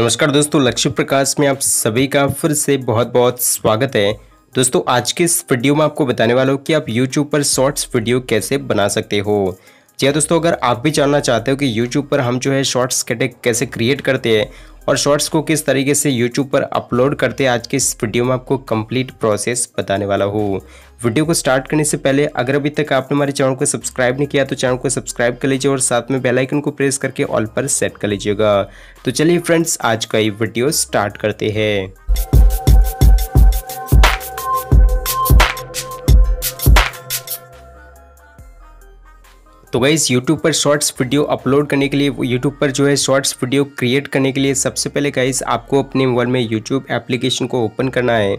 नमस्कार दोस्तों लक्ष्य प्रकाश में आप सभी का फिर से बहुत बहुत स्वागत है दोस्तों आज के इस वीडियो में आपको बताने वाला हूँ कि आप YouTube पर शॉर्ट्स वीडियो कैसे बना सकते हो जी हाँ दोस्तों अगर आप भी जानना चाहते हो कि YouTube पर हम जो है शॉर्ट्स कैटेग कैसे क्रिएट करते हैं और शॉर्ट्स को किस तरीके से यूट्यूब पर अपलोड करते हैं आज के इस वीडियो में आपको कंप्लीट प्रोसेस बताने वाला हूँ वीडियो को स्टार्ट करने से पहले अगर अभी तक आपने हमारे चैनल को सब्सक्राइब नहीं किया तो चैनल को सब्सक्राइब कर लीजिए और साथ में बेल आइकन को प्रेस करके ऑल पर सेट कर लीजिएगा तो चलिए फ्रेंड्स आज का ये वीडियो स्टार्ट करते हैं तो गाइज़ यूट्यूब पर शॉर्ट्स वीडियो अपलोड करने के लिए यूट्यूब पर जो है शॉर्ट्स वीडियो क्रिएट करने के लिए सबसे पहले गाइज़ आपको अपने मोबाइल में यूट्यूब एप्लीकेशन को ओपन करना है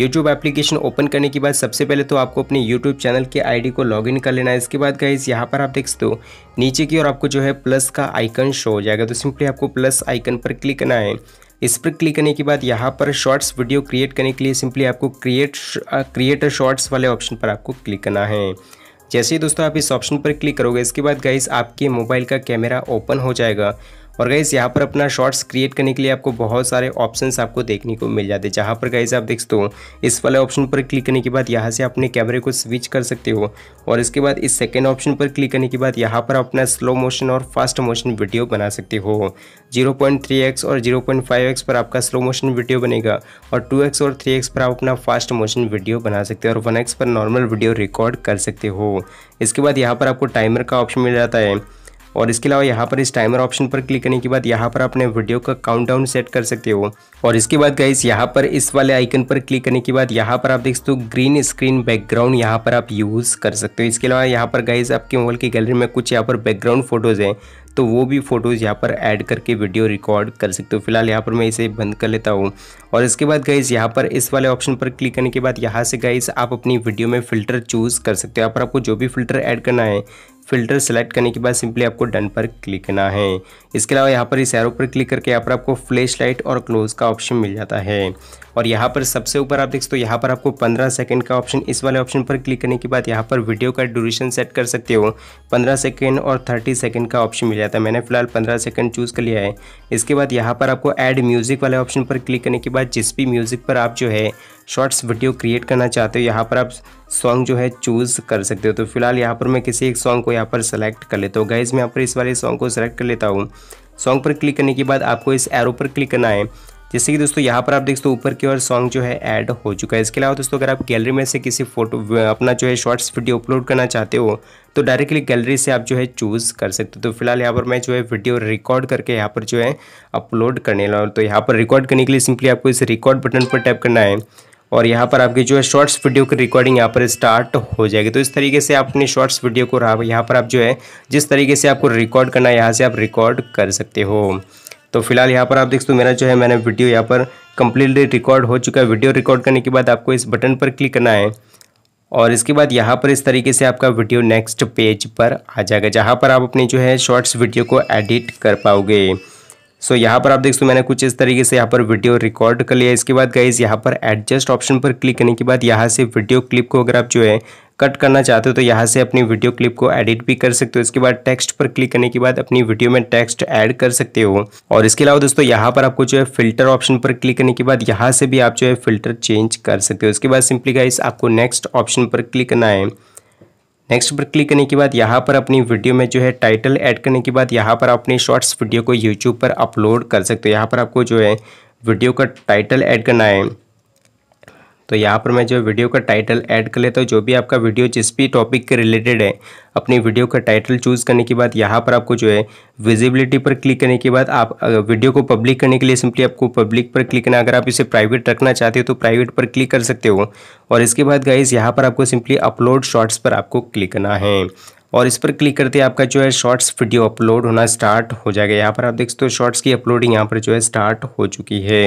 यूट्यूब एप्लीकेशन ओपन करने के बाद सबसे पहले तो आपको अपने यूट्यूब चैनल के आईडी को लॉगिन कर लेना है इसके बाद गाइज़ यहाँ पर आप देख सकते हो नीचे की ओर आपको जो है प्लस का आइकन शो हो जाएगा तो सिंपली आपको प्लस आइकन पर क्लिक करना है इस पर क्लिक करने के बाद यहाँ पर शॉर्ट्स वीडियो क्रिएट करने के लिए सिंपली आपको क्रिएट क्रिएटर शॉर्ट्स वाले ऑप्शन पर आपको क्लिक करना है जैसे ही दोस्तों आप इस ऑप्शन पर क्लिक करोगे इसके बाद गाइस आपके मोबाइल का कैमरा ओपन हो जाएगा और गाइज़ यहाँ पर अपना शॉर्ट्स क्रिएट करने के लिए आपको बहुत सारे ऑप्शंस आपको देखने को मिल जाते हैं जहाँ पर गाइज़ आप देखते हो इस वाले ऑप्शन पर क्लिक करने के बाद यहाँ से अपने कैमरे को स्विच कर सकते हो और इसके बाद इस सेकेंड ऑप्शन पर क्लिक करने के बाद यहाँ पर अपना स्लो मोशन और फास्ट मोशन वीडियो बना सकते हो जीरो और जीरो पर आपका स्लो मोशन वीडियो बनेगा और टू और थ्री पर आप अपना फास्ट मोशन वीडियो बना सकते हो और वन पर नॉर्मल वीडियो रिकॉर्ड कर सकते हो इसके बाद यहाँ पर आपको टाइमर का ऑप्शन मिल जाता है और इसके अलावा यहाँ पर इस टाइमर ऑप्शन पर क्लिक करने के बाद यहाँ पर अपने वीडियो का काउंटडाउन सेट कर सकते हो और इसके बाद गाइस यहाँ पर इस वाले आइकन पर क्लिक करने के बाद यहाँ पर आप देख सकते हो ग्रीन स्क्रीन बैकग्राउंड यहाँ पर आप यूज़ कर सकते हो इसके अलावा यहाँ पर गाइस आपके मोबाइल की गैलरी में कुछ यहाँ पर बैकग्राउंड फोटोज़ हैं तो वो भी फ़ोटोज़ यहाँ पर ऐड करके वीडियो रिकॉर्ड कर सकते हो फिलहाल यहाँ पर मैं इसे बंद कर लेता हूँ और इसके बाद गाइज यहाँ पर इस वाले ऑप्शन पर क्लिक करने के बाद यहाँ से गाइज आप अपनी वीडियो में फ़िल्टर चूज़ कर सकते हो यहाँ पर आपको जो भी फ़िल्टर ऐड करना है फिल्टर सेलेक्ट करने के बाद सिंपली आपको डन पर क्लिक करना है इसके अलावा यहाँ पर इस एरो पर क्लिक करके यहाँ पर आपको फ्लैश लाइट और क्लोज का ऑप्शन मिल जाता है और यहाँ पर सबसे ऊपर आप देख सकते हो यहाँ पर आपको 15 सेकंड का ऑप्शन इस वाले ऑप्शन पर क्लिक करने के बाद यहाँ पर वीडियो का ड्यूरेशन सेट कर सकते हो 15 सेकंड और 30 सेकंड का ऑप्शन मिल जाता है मैंने फिलहाल 15 सेकंड चूज़ कर लिया है इसके बाद यहाँ पर आपको ऐड म्यूज़िक वाले ऑप्शन पर क्लिक करने के बाद जिस भी म्यूज़िक पर आप जो है शॉर्ट्स वीडियो क्रिएट करना चाहते हो यहाँ पर आप सॉन्ग जो है चूज़ कर सकते हो तो फिलहाल यहाँ पर मैं किसी एक सॉन्ग को यहाँ पर सेलेक्ट कर लेता हूँ गाइज मैं यहाँ पर इस वाले सॉन्ग को सेलेक्ट कर लेता हूँ सॉन्ग पर क्लिक करने के बाद आपको इस एरो पर क्लिक करना है जैसे कि दोस्तों यहाँ पर आप देखते हो ऊपर की ओर सॉन्ग जो है ऐड हो चुका है इसके अलावा दोस्तों अगर आप गैलरी में से किसी फोटो अपना जो है शॉर्ट्स वीडियो अपलोड करना चाहते हो तो डायरेक्टली गैलरी से आप जो है चूज़ कर सकते हो तो फिलहाल यहाँ पर मैं जो है वीडियो रिकॉर्ड करके यहाँ पर जो है अपलोड करने लगा तो यहाँ पर रिकॉर्ड करने के लिए सिंपली आपको इस रिकॉर्ड बटन पर टैप करना है और यहाँ पर आपकी जो है शॉर्ट्स वीडियो की रिकॉर्डिंग यहाँ पर स्टार्ट हो जाएगी तो इस तरीके से आप अपनी शॉर्ट्स वीडियो को यहाँ पर आप जो है जिस तरीके से आपको रिकॉर्ड करना है यहाँ से आप रिकॉर्ड कर सकते हो तो फिलहाल यहाँ पर आप देख सकते हो मेरा जो है मैंने वीडियो यहाँ पर कम्प्लीटली रिकॉर्ड हो चुका है वीडियो रिकॉर्ड करने के बाद आपको इस बटन पर क्लिक करना है और इसके बाद यहाँ पर इस तरीके से आपका वीडियो नेक्स्ट पेज पर आ जाएगा जहाँ पर आप अपनी जो है शॉर्ट्स वीडियो को एडिट कर पाओगे सो यहाँ पर आप देख सकते मैंने कुछ इस तरीके से यहाँ पर वीडियो रिकॉर्ड कर लिया इसके बाद गाइज यहाँ पर एडजस्ट ऑप्शन पर क्लिक करने के बाद यहाँ से वीडियो क्लिप को अगर आप जो है कट करना चाहते हो तो यहाँ से अपनी वीडियो क्लिप को एडिट भी कर सकते हो इसके बाद टेक्स्ट पर क्लिक करने के बाद अपनी वीडियो में टेक्स्ट ऐड कर सकते हो और इसके अलावा दोस्तों यहाँ पर आपको जो है फिल्टर ऑप्शन पर क्लिक करने के बाद यहाँ से भी आप जो है फिल्टर चेंज कर सकते हो इसके बाद सिंपली गाइस आपको नेक्स्ट ऑप्शन पर क्लिक करना है नेक्स्ट पर क्लिक करने के बाद यहाँ पर अपनी वीडियो में जो है टाइटल ऐड करने के बाद यहाँ पर अपनी शॉर्ट्स वीडियो को यूट्यूब पर अपलोड कर सकते हो यहाँ पर आपको जो है वीडियो का टाइटल ऐड करना है तो यहाँ पर मैं जो वीडियो का टाइटल ऐड कर लेता हूँ जो भी आपका वीडियो जिस भी टॉपिक के रिलेटेड है अपनी वीडियो का टाइटल चूज़ करने के बाद यहाँ पर आपको जो है विजिबिलिटी पर क्लिक करने के बाद आप वीडियो को पब्लिक करने के लिए सिंपली आपको पब्लिक पर क्लिक करना अगर आप इसे प्राइवेट रखना चाहते हो तो प्राइवेट पर क्लिक कर सकते हो और इसके बाद गाइज यहाँ पर आपको सिंपली अपलोड शॉर्ट्स पर आपको क्लिक करना है और इस पर क्लिक करते आपका जो है शॉर्ट्स वीडियो अपलोड होना स्टार्ट हो जाएगा यहाँ पर आप देख सकते हो शॉर्ट्स की अपलोडिंग यहाँ पर जो है स्टार्ट हो चुकी है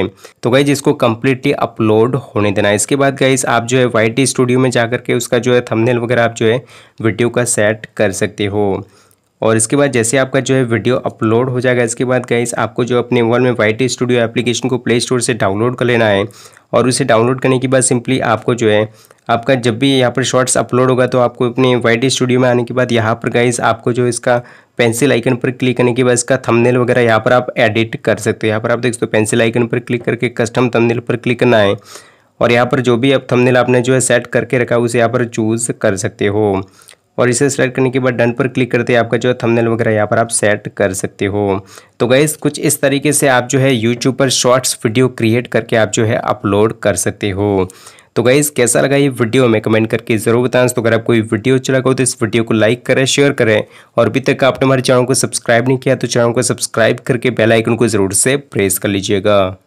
तो गाइज इसको कम्प्लीटली अपलोड होने देना है इसके बाद गाइज आप जो है वाई स्टूडियो में जा करके उसका जो है थमनेल वगैरह आप जो है वीडियो का सेट कर सकते हो और इसके बाद जैसे आपका जो है वीडियो अपलोड हो जाएगा इसके बाद गाइस आपको जो अपने मोबाइल में वाइट स्टूडियो एप्लीकेशन को प्ले स्टोर से डाउनलोड कर लेना है और उसे डाउनलोड करने के बाद सिंपली आपको जो है आपका जब भी यहाँ पर शॉर्ट्स अपलोड होगा तो आपको अपने वाइट स्टूडियो में आने के बाद यहाँ पर गाइज आपको जो इसका पेंसिल आइकन पर क्लिक करने के बाद इसका थंबनेल वगैरह यहाँ पर आप एडिट कर सकते हो यहाँ पर आप देख सकते हो पेंसिल आइकन पर क्लिक करके कस्टम थंबनेल पर क्लिक करना है और यहाँ पर जो भी अब थंबनेल आपने जो है सेट करके रखा उसे यहाँ पर चूज़ कर सकते हो और इसे सेलेक्ट करने के बाद डन पर क्लिक करते हैं आपका जो थंबनेल वगैरह यहाँ पर आप सेट कर सकते हो तो गैस कुछ इस तरीके से आप जो है यूट्यूब पर शॉर्ट्स वीडियो क्रिएट करके आप जो है अपलोड कर सकते हो तो गाइज़ कैसा लगा ये वीडियो में कमेंट करके ज़रूर बताएं तो अगर आपको ये वीडियो अच्छा लगा हो तो इस वीडियो को लाइक करें शेयर करें और अभी तक आपने हमारे चैनल को सब्सक्राइब नहीं किया तो चैनल को सब्सक्राइब करके बेल आइकन को ज़रूर से प्रेस कर लीजिएगा